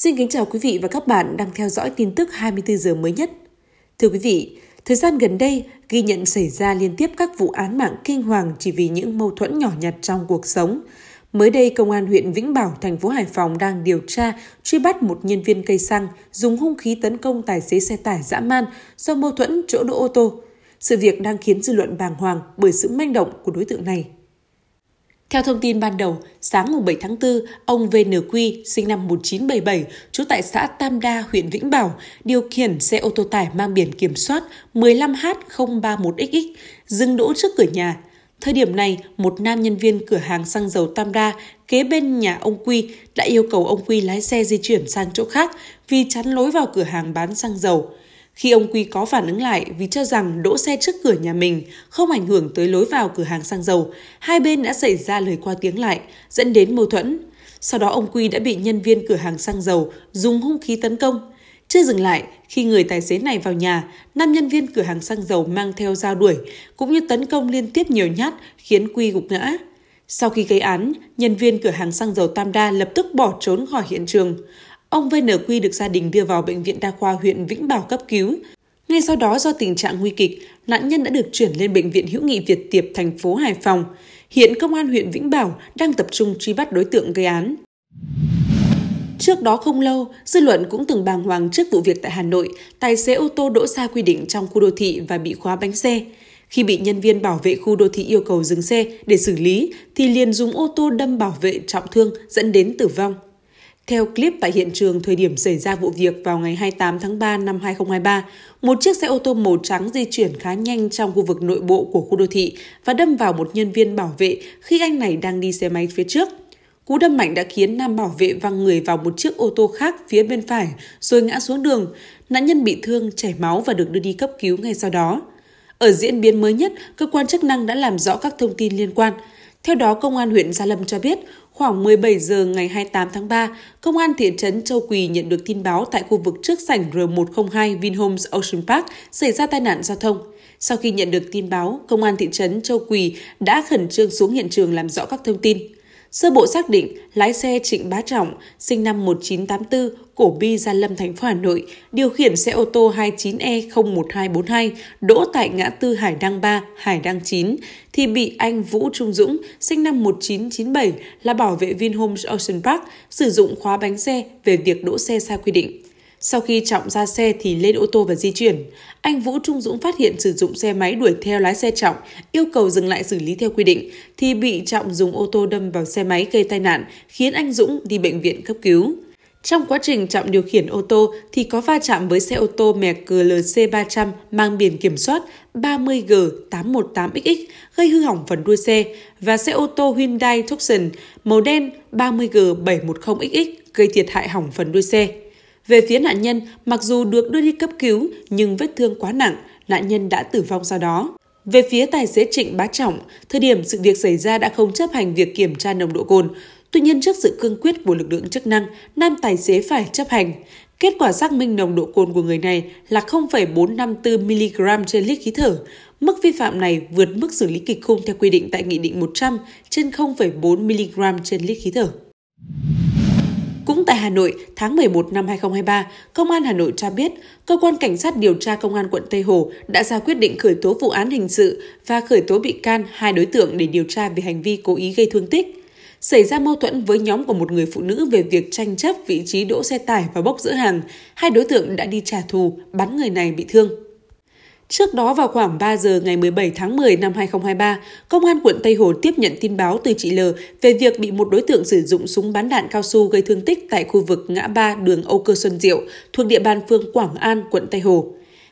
Xin kính chào quý vị và các bạn đang theo dõi tin tức 24 giờ mới nhất. Thưa quý vị, thời gian gần đây ghi nhận xảy ra liên tiếp các vụ án mạng kinh hoàng chỉ vì những mâu thuẫn nhỏ nhặt trong cuộc sống. Mới đây, Công an huyện Vĩnh Bảo, thành phố Hải Phòng đang điều tra, truy bắt một nhân viên cây xăng dùng hung khí tấn công tài xế xe tải dã man do mâu thuẫn chỗ đỗ ô tô. Sự việc đang khiến dư luận bàng hoàng bởi sự manh động của đối tượng này. Theo thông tin ban đầu, sáng 7 tháng 4, ông VNQ sinh năm 1977, trú tại xã Tam Đa, huyện Vĩnh Bảo, điều khiển xe ô tô tải mang biển kiểm soát 15H031XX, dừng đỗ trước cửa nhà. Thời điểm này, một nam nhân viên cửa hàng xăng dầu Tam Đa kế bên nhà ông Quy đã yêu cầu ông Quy lái xe di chuyển sang chỗ khác vì chắn lối vào cửa hàng bán xăng dầu. Khi ông Quy có phản ứng lại vì cho rằng đỗ xe trước cửa nhà mình không ảnh hưởng tới lối vào cửa hàng xăng dầu, hai bên đã xảy ra lời qua tiếng lại, dẫn đến mâu thuẫn. Sau đó ông Quy đã bị nhân viên cửa hàng xăng dầu dùng hung khí tấn công. Chưa dừng lại, khi người tài xế này vào nhà, năm nhân viên cửa hàng xăng dầu mang theo dao đuổi, cũng như tấn công liên tiếp nhiều nhát khiến Quy gục ngã. Sau khi gây án, nhân viên cửa hàng xăng dầu Tam Đa lập tức bỏ trốn khỏi hiện trường. Ông VNQ được gia đình đưa vào bệnh viện đa khoa huyện Vĩnh Bảo cấp cứu. Ngay sau đó do tình trạng nguy kịch, nạn nhân đã được chuyển lên bệnh viện hữu nghị Việt Tiệp thành phố Hải Phòng. Hiện công an huyện Vĩnh Bảo đang tập trung truy bắt đối tượng gây án. Trước đó không lâu, dư luận cũng từng bàng hoàng trước vụ việc tại Hà Nội, tài xế ô tô đỗ sai quy định trong khu đô thị và bị khóa bánh xe. Khi bị nhân viên bảo vệ khu đô thị yêu cầu dừng xe để xử lý, thì liền dùng ô tô đâm bảo vệ trọng thương dẫn đến tử vong. Theo clip tại hiện trường thời điểm xảy ra vụ việc vào ngày 28 tháng 3 năm 2023, một chiếc xe ô tô màu trắng di chuyển khá nhanh trong khu vực nội bộ của khu đô thị và đâm vào một nhân viên bảo vệ khi anh này đang đi xe máy phía trước. Cú đâm mạnh đã khiến nam bảo vệ văng người vào một chiếc ô tô khác phía bên phải rồi ngã xuống đường. Nạn nhân bị thương, chảy máu và được đưa đi cấp cứu ngay sau đó. Ở diễn biến mới nhất, cơ quan chức năng đã làm rõ các thông tin liên quan – theo đó, Công an huyện Gia Lâm cho biết, khoảng 17 giờ ngày 28 tháng 3, Công an thị trấn Châu Quỳ nhận được tin báo tại khu vực trước sảnh R102 Vinhomes Ocean Park xảy ra tai nạn giao thông. Sau khi nhận được tin báo, Công an thị trấn Châu Quỳ đã khẩn trương xuống hiện trường làm rõ các thông tin. Sơ bộ xác định lái xe Trịnh Bá Trọng, sinh năm 1984, cổ bi Gia Lâm, thành phố Hà Nội, điều khiển xe ô tô 29E01242 đỗ tại ngã tư Hải Đăng 3, Hải Đăng 9, thì bị anh Vũ Trung Dũng, sinh năm 1997, là bảo vệ Vinhomes Ocean Park, sử dụng khóa bánh xe về việc đỗ xe sai quy định. Sau khi Trọng ra xe thì lên ô tô và di chuyển, anh Vũ Trung Dũng phát hiện sử dụng xe máy đuổi theo lái xe Trọng, yêu cầu dừng lại xử lý theo quy định, thì bị Trọng dùng ô tô đâm vào xe máy gây tai nạn, khiến anh Dũng đi bệnh viện cấp cứu. Trong quá trình Trọng điều khiển ô tô thì có va chạm với xe ô tô mẹ GLC 300 mang biển kiểm soát 30G818XX gây hư hỏng phần đuôi xe và xe ô tô Hyundai Tucson màu đen 30G710XX gây thiệt hại hỏng phần đuôi xe. Về phía nạn nhân, mặc dù được đưa đi cấp cứu nhưng vết thương quá nặng, nạn nhân đã tử vong sau đó. Về phía tài xế Trịnh Bá Trọng, thời điểm sự việc xảy ra đã không chấp hành việc kiểm tra nồng độ cồn. Tuy nhiên trước sự cương quyết của lực lượng chức năng, nam tài xế phải chấp hành. Kết quả xác minh nồng độ cồn của người này là 0,454mg trên lít khí thở. Mức vi phạm này vượt mức xử lý kịch khung theo quy định tại Nghị định 100 trên 0,4mg trên lít khí thở. Cũng tại Hà Nội, tháng 11 năm 2023, Công an Hà Nội cho biết, Cơ quan Cảnh sát điều tra Công an quận Tây Hồ đã ra quyết định khởi tố vụ án hình sự và khởi tố bị can hai đối tượng để điều tra về hành vi cố ý gây thương tích. Xảy ra mâu thuẫn với nhóm của một người phụ nữ về việc tranh chấp vị trí đỗ xe tải và bốc giữa hàng, hai đối tượng đã đi trả thù, bắn người này bị thương. Trước đó vào khoảng 3 giờ ngày 17 tháng 10 năm 2023, Công an quận Tây Hồ tiếp nhận tin báo từ chị L về việc bị một đối tượng sử dụng súng bắn đạn cao su gây thương tích tại khu vực ngã ba đường Âu Cơ Xuân Diệu thuộc địa bàn phường Quảng An, quận Tây Hồ.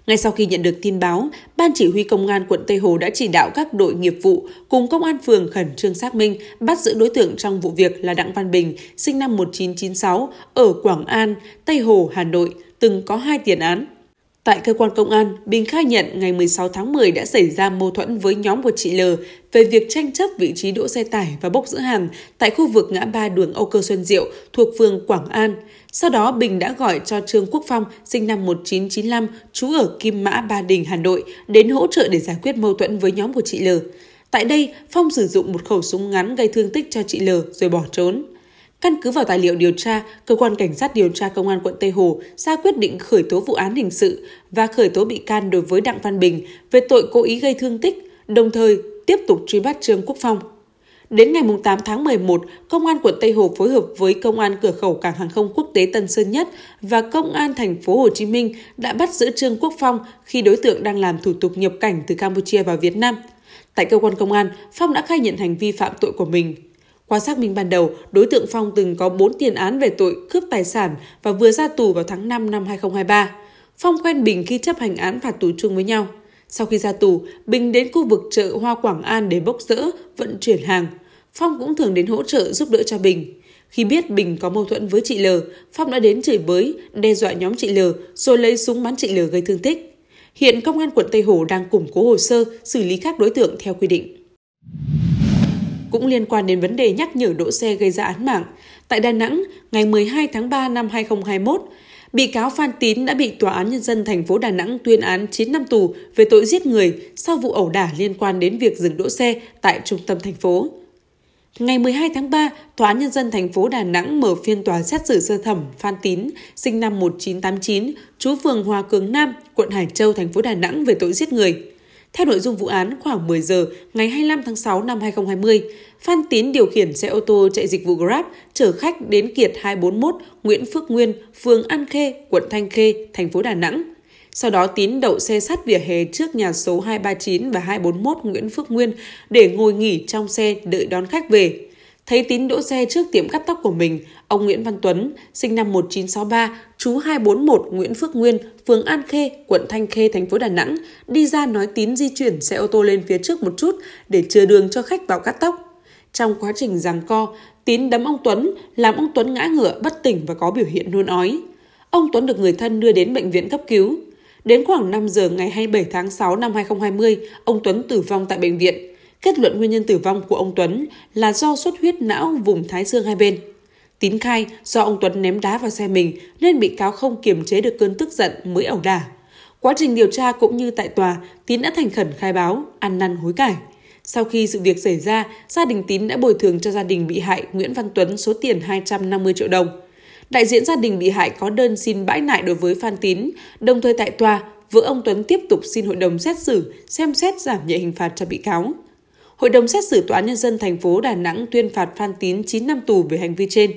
Ngay sau khi nhận được tin báo, Ban chỉ huy Công an quận Tây Hồ đã chỉ đạo các đội nghiệp vụ cùng Công an phường khẩn trương xác minh, bắt giữ đối tượng trong vụ việc là Đặng Văn Bình, sinh năm 1996, ở Quảng An, Tây Hồ, Hà Nội, từng có hai tiền án. Tại cơ quan công an, Bình khai nhận ngày 16 tháng 10 đã xảy ra mâu thuẫn với nhóm của chị L về việc tranh chấp vị trí đỗ xe tải và bốc giữ hàng tại khu vực ngã ba đường Âu Cơ Xuân Diệu thuộc phường Quảng An. Sau đó, Bình đã gọi cho Trương Quốc Phong, sinh năm 1995, trú ở Kim Mã, Ba Đình, Hà Nội, đến hỗ trợ để giải quyết mâu thuẫn với nhóm của chị L. Tại đây, Phong sử dụng một khẩu súng ngắn gây thương tích cho chị L rồi bỏ trốn. Căn cứ vào tài liệu điều tra, cơ quan cảnh sát điều tra công an quận Tây Hồ ra quyết định khởi tố vụ án hình sự và khởi tố bị can đối với Đặng Văn Bình về tội cố ý gây thương tích, đồng thời tiếp tục truy bắt Trương Quốc Phong. Đến ngày 8 tháng 11, Công an quận Tây Hồ phối hợp với Công an cửa khẩu Cảng hàng không quốc tế Tân Sơn Nhất và Công an thành phố Hồ Chí Minh đã bắt giữ Trương Quốc Phong khi đối tượng đang làm thủ tục nhập cảnh từ Campuchia vào Việt Nam. Tại cơ quan công an, Phong đã khai nhận hành vi phạm tội của mình. Qua xác minh ban đầu, đối tượng Phong từng có 4 tiền án về tội cướp tài sản và vừa ra tù vào tháng 5 năm 2023. Phong quen Bình khi chấp hành án phạt tù chung với nhau. Sau khi ra tù, Bình đến khu vực chợ Hoa Quảng An để bốc rỡ, vận chuyển hàng. Phong cũng thường đến hỗ trợ giúp đỡ cho Bình. Khi biết Bình có mâu thuẫn với chị L, Phong đã đến chửi bới, đe dọa nhóm chị L rồi lấy súng bắn chị L gây thương tích. Hiện công an quận Tây Hồ đang củng cố hồ sơ xử lý các đối tượng theo quy định cũng liên quan đến vấn đề nhắc nhở đỗ xe gây ra án mạng. Tại Đà Nẵng, ngày 12 tháng 3 năm 2021, bị cáo Phan Tín đã bị Tòa án Nhân dân thành phố Đà Nẵng tuyên án 9 năm tù về tội giết người sau vụ ẩu đả liên quan đến việc dừng đỗ xe tại trung tâm thành phố. Ngày 12 tháng 3, Tòa án Nhân dân thành phố Đà Nẵng mở phiên tòa xét xử sơ thẩm Phan Tín, sinh năm 1989, trú phường Hòa Cường Nam, quận Hải Châu, thành phố Đà Nẵng về tội giết người. Theo nội dung vụ án, khoảng 10 giờ ngày 25 tháng 6 năm 2020, Phan Tiến điều khiển xe ô tô chạy dịch vụ Grab chở khách đến kiệt 241 Nguyễn Phước Nguyên, phường An Khê, quận Thanh Khê, thành phố Đà Nẵng. Sau đó Tín đậu xe sát vỉa hè trước nhà số 239 và 241 Nguyễn Phước Nguyên để ngồi nghỉ trong xe đợi đón khách về. Thấy tín đỗ xe trước tiệm cắt tóc của mình, ông Nguyễn Văn Tuấn, sinh năm 1963, chú 241 Nguyễn Phước Nguyên, phường An Khê, quận Thanh Khê, thành phố Đà Nẵng, đi ra nói tín di chuyển xe ô tô lên phía trước một chút để chừa đường cho khách vào cắt tóc. Trong quá trình giằng co, Tín đấm ông Tuấn, làm ông Tuấn ngã ngựa bất tỉnh và có biểu hiện nôn ói. Ông Tuấn được người thân đưa đến bệnh viện cấp cứu. Đến khoảng 5 giờ ngày 27 tháng 6 năm 2020, ông Tuấn tử vong tại bệnh viện. Kết luận nguyên nhân tử vong của ông Tuấn là do xuất huyết não vùng thái dương hai bên. Tín khai do ông Tuấn ném đá vào xe mình nên bị cáo không kiềm chế được cơn tức giận mới ẩu đả. Quá trình điều tra cũng như tại tòa, Tín đã thành khẩn khai báo, ăn năn hối cải. Sau khi sự việc xảy ra, gia đình Tín đã bồi thường cho gia đình bị hại Nguyễn Văn Tuấn số tiền 250 triệu đồng. Đại diện gia đình bị hại có đơn xin bãi nại đối với Phan Tín, đồng thời tại tòa, vợ ông Tuấn tiếp tục xin hội đồng xét xử xem xét giảm nhẹ hình phạt cho bị cáo. Hội đồng xét xử Tòa án Nhân dân thành phố Đà Nẵng tuyên phạt Phan Tín 9 năm tù về hành vi trên.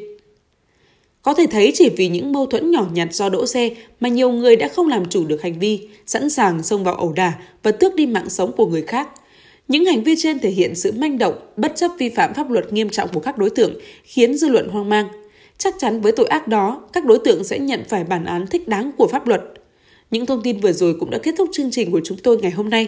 Có thể thấy chỉ vì những mâu thuẫn nhỏ nhặt do đỗ xe mà nhiều người đã không làm chủ được hành vi, sẵn sàng xông vào ẩu đả và tước đi mạng sống của người khác. Những hành vi trên thể hiện sự manh động, bất chấp vi phạm pháp luật nghiêm trọng của các đối tượng, khiến dư luận hoang mang. Chắc chắn với tội ác đó, các đối tượng sẽ nhận phải bản án thích đáng của pháp luật. Những thông tin vừa rồi cũng đã kết thúc chương trình của chúng tôi ngày hôm nay.